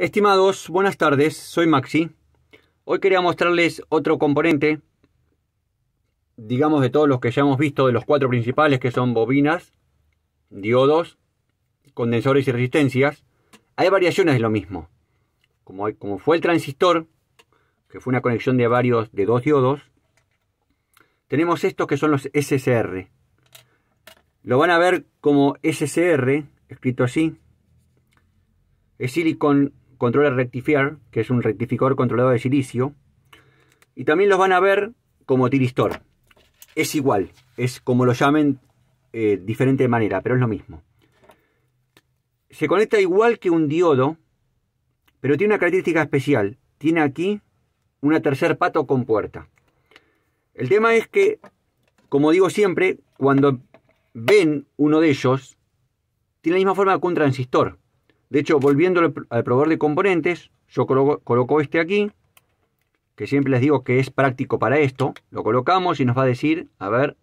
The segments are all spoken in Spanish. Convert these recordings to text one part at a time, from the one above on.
Estimados, buenas tardes, soy Maxi. Hoy quería mostrarles otro componente, digamos de todos los que ya hemos visto, de los cuatro principales que son bobinas, diodos, condensadores y resistencias. Hay variaciones de lo mismo. Como, como fue el transistor, que fue una conexión de varios, de dos diodos, tenemos estos que son los SCR. Lo van a ver como SCR, escrito así, es Silicon controles rectifier, que es un rectificador controlado de silicio. Y también los van a ver como tiristor. Es igual, es como lo llamen eh, diferente manera, pero es lo mismo. Se conecta igual que un diodo, pero tiene una característica especial. Tiene aquí una tercer pato con puerta. El tema es que, como digo siempre, cuando ven uno de ellos, tiene la misma forma que un transistor. De hecho, volviendo al proveedor de componentes, yo coloco, este aquí, que siempre les digo que es práctico para esto. Lo colocamos y nos va a decir, a ver,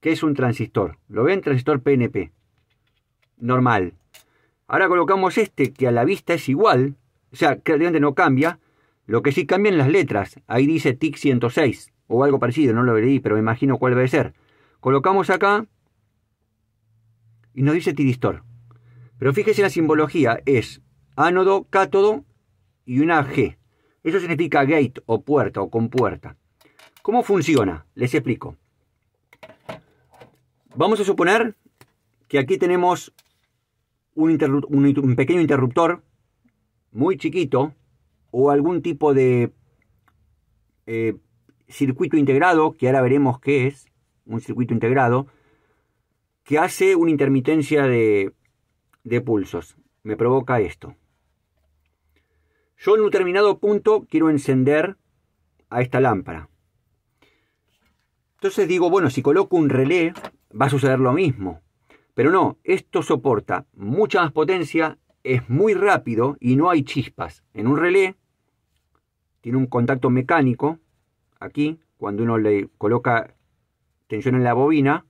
¿qué es un transistor? ¿Lo ven? Transistor PNP. Normal. Ahora colocamos este, que a la vista es igual, o sea, claramente no cambia. Lo que sí cambian las letras. Ahí dice TIC 106 o algo parecido, no lo leí, pero me imagino cuál debe ser. Colocamos acá y nos dice tiristor. Pero fíjese la simbología, es ánodo, cátodo y una G. Eso significa gate o puerta o compuerta. ¿Cómo funciona? Les explico. Vamos a suponer que aquí tenemos un, pequeño interruptor muy chiquito o algún tipo de eh, circuito integrado, que ahora veremos qué es, un circuito integrado, que hace una intermitencia de de pulsos. Me provoca esto. Yo en un determinado punto quiero encender a esta lámpara. Entonces digo, bueno, si coloco un relé va a suceder lo mismo. Pero no, esto soporta mucha más potencia, es muy rápido y no hay chispas. En un relé tiene un contacto mecánico, aquí, cuando uno le coloca tensión en la bobina,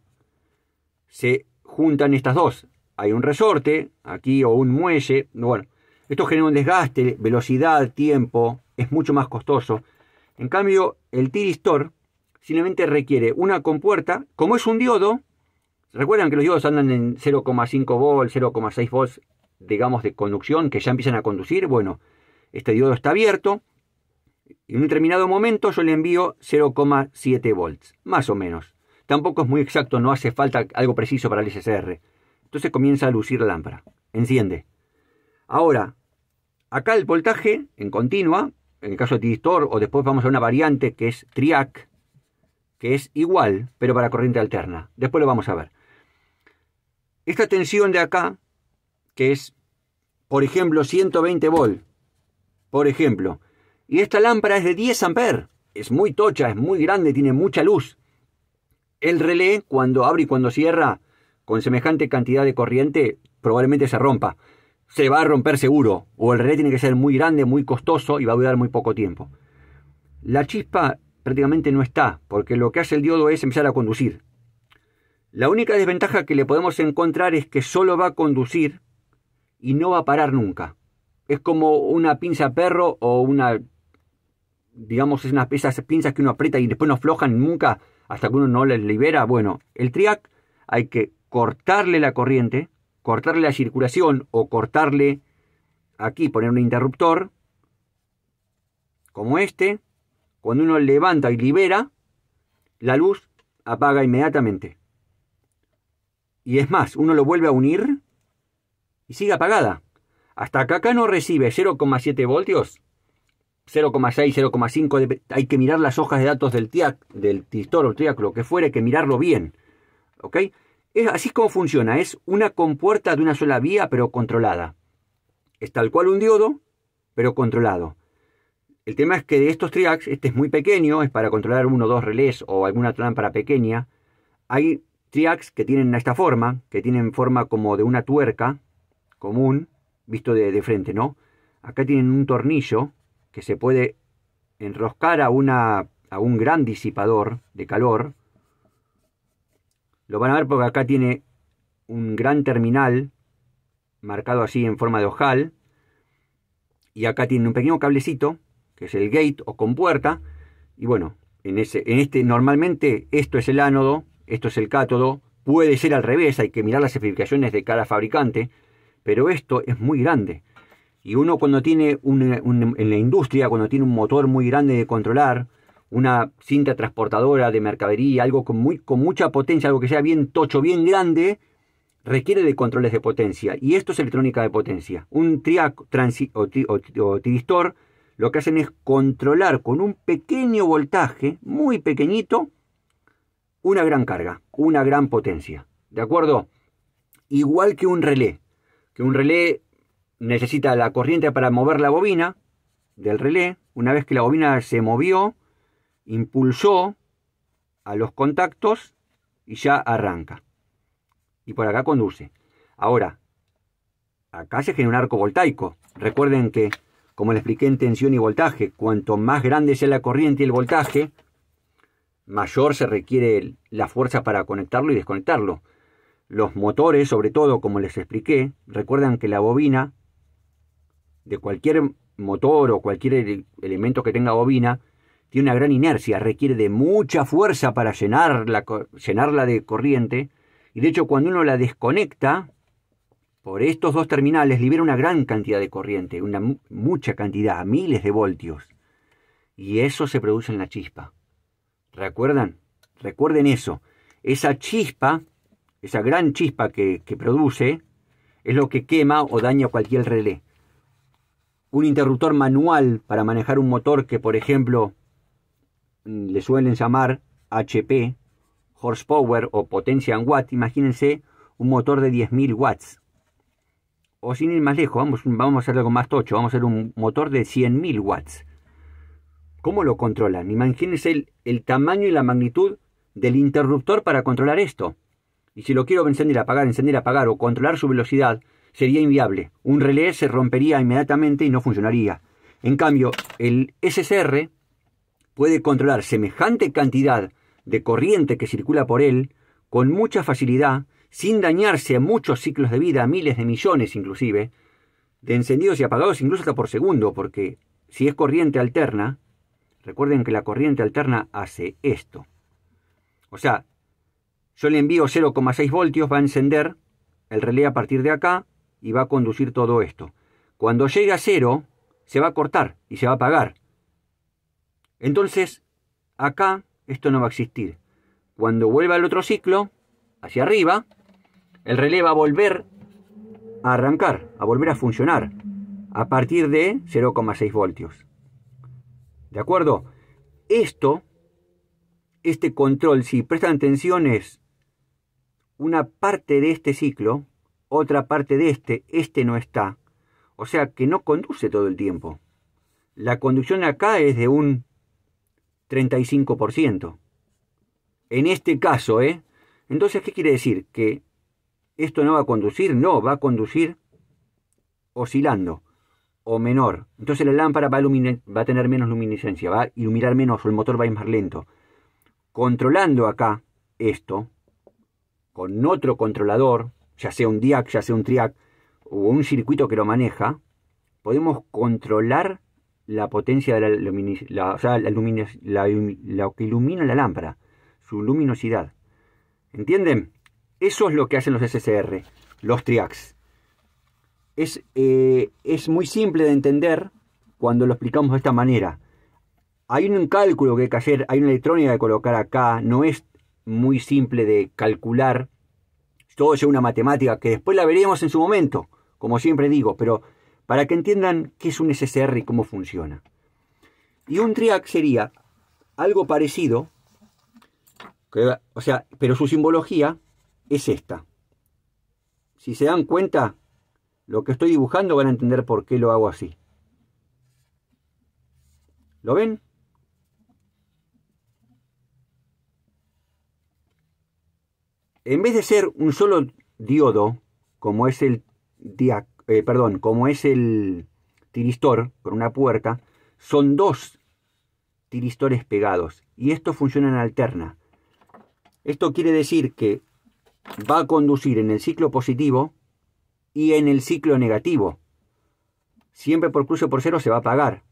se juntan estas dos, hay un resorte aquí o un muelle. Bueno, esto genera un desgaste, velocidad, tiempo, es mucho más costoso. En cambio, el tiristor simplemente requiere una compuerta, como es un diodo, recuerdan que los diodos andan en 0,5 volts, 0,6 volts, digamos, de conducción, que ya empiezan a conducir, bueno, este diodo está abierto, en un determinado momento yo le envío 0,7 volts, más o menos. Tampoco es muy exacto, no hace falta algo preciso para el SSR. Entonces comienza a lucir la lámpara. Enciende. Ahora, acá el voltaje en continua, en el caso de distor o después vamos a una variante que es triac, que es igual, pero para corriente alterna. Después lo vamos a ver. Esta tensión de acá, que es, por ejemplo, 120 volt, por ejemplo, y esta lámpara es de 10 amperes, es muy tocha, es muy grande, tiene mucha luz. El relé, cuando abre y cuando cierra, con semejante cantidad de corriente probablemente se rompa. Se va a romper seguro, o el relé tiene que ser muy grande, muy costoso y va a durar muy poco tiempo. La chispa prácticamente no está, porque lo que hace el diodo es empezar a conducir. La única desventaja que le podemos encontrar es que solo va a conducir y no va a parar nunca. Es como una pinza perro o una, digamos, es unas esas pinzas que uno aprieta y después no aflojan nunca hasta que uno no les libera. Bueno, el triac hay que cortarle la corriente, cortarle la circulación o cortarle aquí, poner un interruptor, como este, cuando uno levanta y libera, la luz apaga inmediatamente. Y es más, uno lo vuelve a unir y sigue apagada. Hasta que acá no recibe 0,7 voltios, 0,6, 0,5, hay que mirar las hojas de datos del, TIAC, del tistor o lo que fuere hay que mirarlo bien. ¿Ok? Es así como funciona, es una compuerta de una sola vía pero controlada. Es tal cual un diodo, pero controlado. El tema es que de estos triacs, este es muy pequeño, es para controlar uno o dos relés o alguna lámpara pequeña. Hay triacs que tienen esta forma, que tienen forma como de una tuerca común, visto de, frente, ¿no? Acá tienen un tornillo que se puede enroscar a, una, a un gran disipador de calor, lo van a ver porque acá tiene un gran terminal marcado así en forma de ojal. Y acá tiene un pequeño cablecito, que es el gate o compuerta. Y bueno, en, ese, en este normalmente esto es el ánodo, esto es el cátodo. Puede ser al revés, hay que mirar las especificaciones de cada fabricante. Pero esto es muy grande. Y uno cuando tiene en la industria, cuando tiene un motor muy grande de controlar, una cinta transportadora de mercadería, algo con, muy, con mucha potencia, algo que sea bien tocho, bien grande, requiere de controles de potencia. Y esto es electrónica de potencia. Un triac o, lo que hacen es controlar con un pequeño voltaje, muy pequeñito, una gran carga, una gran potencia. ¿De acuerdo? Igual que un relé, que un relé necesita la corriente para mover la bobina del relé. Una vez que la bobina se movió, impulsó a los contactos y ya arranca. Y por acá conduce. Ahora, acá se genera un arco voltaico. Recuerden que, como les expliqué en tensión y voltaje, cuanto más grande sea la corriente y el voltaje, mayor se requiere la fuerza para conectarlo y desconectarlo. Los motores, sobre todo, como les expliqué, recuerdan que la bobina de cualquier motor o cualquier elemento que tenga bobina tiene una gran inercia, requiere de mucha fuerza para llenarla, llenarla de corriente, y de hecho cuando uno la desconecta, por estos dos terminales libera una gran cantidad de corriente, una mucha cantidad, miles de voltios. Y eso se produce en la chispa. ¿Recuerdan? Recuerden eso. Esa chispa, esa gran chispa que produce, es lo que quema o daña cualquier relé. Un interruptor manual para manejar un motor que, por ejemplo, le suelen llamar HP, horsepower o potencia en watt, imagínense un motor de 10.000 watts. O sin ir más lejos, vamos, vamos a hacer algo más tocho, vamos a hacer un motor de 100.000 watts. ¿Cómo lo controlan? Imagínense el, el, tamaño y la magnitud del interruptor para controlar esto. Y si lo quiero encender, apagar, encender, apagar o controlar su velocidad, sería inviable. Un relé se rompería inmediatamente y no funcionaría. En cambio, el SSR, puede controlar semejante cantidad de corriente que circula por él con mucha facilidad, sin dañarse a muchos ciclos de vida, miles de millones inclusive, de encendidos y apagados incluso hasta por segundo, porque si es corriente alterna, recuerden que la corriente alterna hace esto. O sea, yo le envío 0,6 voltios, va a encender el relé a partir de acá y va a conducir todo esto. Cuando llegue a cero, se va a cortar y se va a apagar. Entonces, acá esto no va a existir. Cuando vuelva el otro ciclo, hacia arriba, el relé va a volver a arrancar, a volver a funcionar, a partir de 0,6 voltios. ¿De acuerdo? Esto, este control, si prestan atención, es una parte de este ciclo, otra parte de este, este no está. O sea que no conduce todo el tiempo. La conducción acá es de un 35%. En este caso, ¿eh? Entonces, ¿qué quiere decir? ¿Que esto no va a conducir? No, va a conducir oscilando o menor. Entonces la lámpara va a, va a tener menos luminiscencia, va a iluminar menos o el motor va a ir más lento. Controlando acá esto con otro controlador, ya sea un DIAC, ya sea un TRIAC o un circuito que lo maneja, podemos controlar la potencia de la, luminis la, o sea, la, la lo que ilumina la lámpara, su luminosidad. ¿Entienden? Eso es lo que hacen los SSR, los TRIACS. Es, eh, es muy simple de entender cuando lo explicamos de esta manera. Hay un cálculo que hay que hacer, hay una electrónica que colocar acá, no es muy simple de calcular. Todo es una matemática que después la veremos en su momento, como siempre digo, pero para que entiendan qué es un SCR y cómo funciona. Y un TRIAC sería algo parecido, o sea, pero su simbología es esta. Si se dan cuenta, lo que estoy dibujando van a entender por qué lo hago así. ¿Lo ven? En vez de ser un solo diodo, como es el DIAC, eh, perdón, como es el tiristor con una puerta, son dos tiristores pegados y estos funcionan alterna. Esto quiere decir que va a conducir en el ciclo positivo y en el ciclo negativo. Siempre por cruce por cero se va a apagar.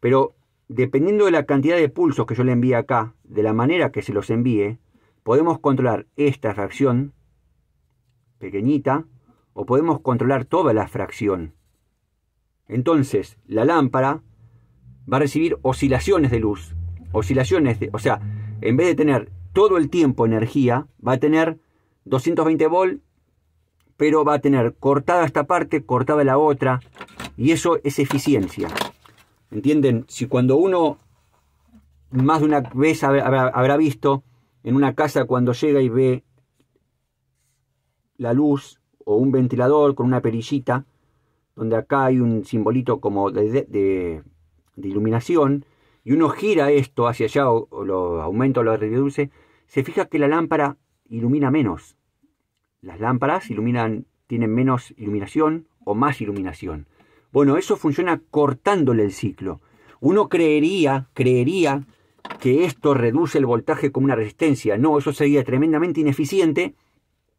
Pero dependiendo de la cantidad de pulsos que yo le envíe acá, de la manera que se los envíe, podemos controlar esta reacción pequeñita o podemos controlar toda la fracción. Entonces, la lámpara va a recibir oscilaciones de luz, oscilaciones, de, o sea, en vez de tener todo el tiempo energía, va a tener 220 volts, pero va a tener cortada esta parte, cortada la otra, y eso es eficiencia. ¿Entienden? Si cuando uno más de una vez habrá visto en una casa cuando llega y ve la luz o un ventilador con una perillita, donde acá hay un simbolito como de, iluminación, y uno gira esto hacia allá o, lo aumenta o lo reduce, se fija que la lámpara ilumina menos. Las lámparas iluminan, tienen menos iluminación o más iluminación. Bueno, eso funciona cortándole el ciclo. Uno creería, creería que esto reduce el voltaje como una resistencia. No, eso sería tremendamente ineficiente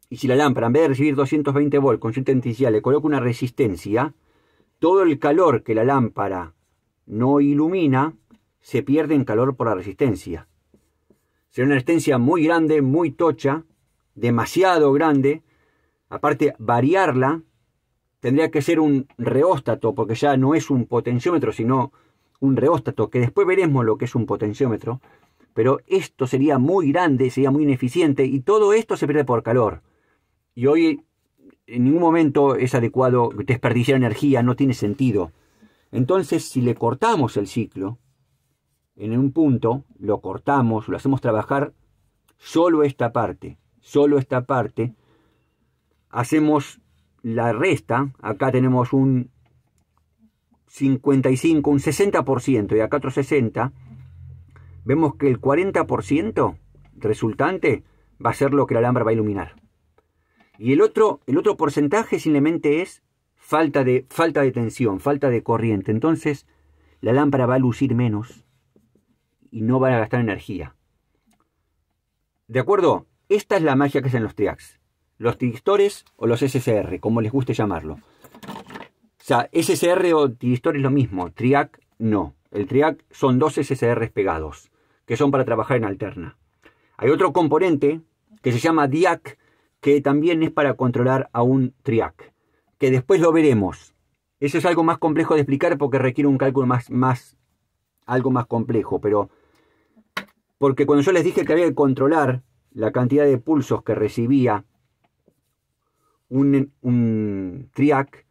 y si la lámpara, en vez de recibir 220 volts con su intensidad, le coloca una resistencia, todo el calor que la lámpara no ilumina se pierde en calor por la resistencia. Sería una resistencia muy grande, muy tocha, demasiado grande. Aparte, variarla tendría que ser un reóstato, porque ya no es un potenciómetro, sino un reóstato, que después veremos lo que es un potenciómetro. Pero esto sería muy grande, sería muy ineficiente, y todo esto se pierde por calor. Y hoy en ningún momento es adecuado desperdiciar energía, no tiene sentido. Entonces, si le cortamos el ciclo, en un punto lo cortamos, lo hacemos trabajar solo esta parte, solo esta parte, hacemos la resta, acá tenemos un 55, un 60% y acá otro 60, vemos que el 40% resultante va a ser lo que la alambra va a iluminar. Y el otro, el otro porcentaje simplemente es falta de, falta de tensión, falta de corriente. Entonces, la lámpara va a lucir menos y no va a gastar energía. ¿De acuerdo? Esta es la magia que hacen los TRIACs. Los tiristores o los SCR, como les guste llamarlo. O sea, SCR o tiristor es lo mismo, TRIAC no. El TRIAC son dos SCR pegados, que son para trabajar en alterna. Hay otro componente que se llama DIAC, que también es para controlar a un TRIAC, que después lo veremos. Eso es algo más complejo de explicar porque requiere un cálculo más, más algo más complejo, pero porque cuando yo les dije que había que controlar la cantidad de pulsos que recibía un, TRIAC,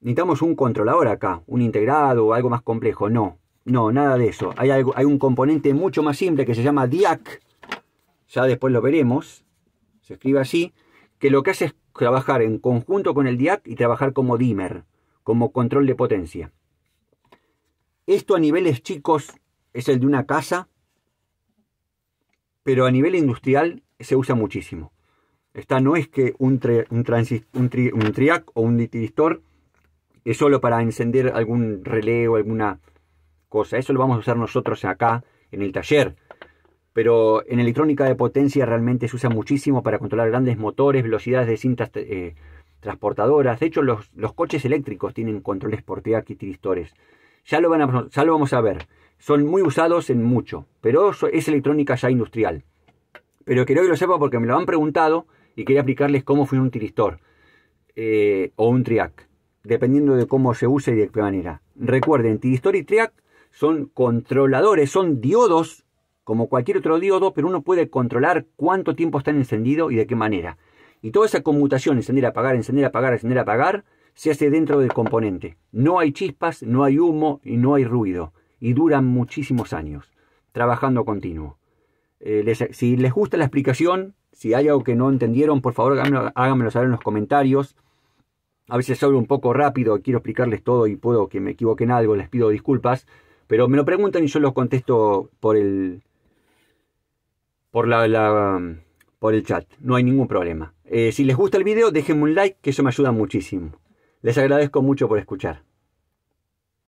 necesitamos un controlador acá, un integrado o algo más complejo. No, no, nada de eso. Hay, algo, hay un componente mucho más simple que se llama DIAC, ya después lo veremos, se escribe así, que lo que hace es trabajar en conjunto con el DIAC y trabajar como dimmer, como control de potencia. Esto a niveles chicos es el de una casa, pero a nivel industrial se usa muchísimo. Esta no es que un, un, triac o un tiristor es solo para encender algún relé o alguna cosa. Eso lo vamos a usar nosotros acá en el taller pero en electrónica de potencia realmente se usa muchísimo para controlar grandes motores, velocidades de cintas eh, transportadoras. De hecho, los, coches eléctricos tienen controles por TIAC y tiristores. Ya lo, vamos a ver. Son muy usados en mucho, pero es electrónica ya industrial. Pero quiero que lo sepa porque me lo han preguntado y quería explicarles cómo funciona un tiristor eh, o un TRIAC, dependiendo de cómo se use y de qué manera. Recuerden, tiristor y TRIAC son controladores, son diodos como cualquier otro diodo, pero uno puede controlar cuánto tiempo está encendido y de qué manera. Y toda esa conmutación, encender, apagar, encender, apagar, encender, apagar, se hace dentro del componente. No hay chispas, no hay humo y no hay ruido. Y duran muchísimos años, trabajando continuo. Eh, si les gusta la explicación, si hay algo que no entendieron, por favor háganmelo, saber en los comentarios. A veces hablo un poco rápido, quiero explicarles todo y puedo que me equivoquen algo, les pido disculpas. Pero me lo preguntan y yo los contesto por el, por, el chat. No hay ningún problema. Eh, si les gusta el video, déjenme un like, que eso me ayuda muchísimo. Les agradezco mucho por escuchar.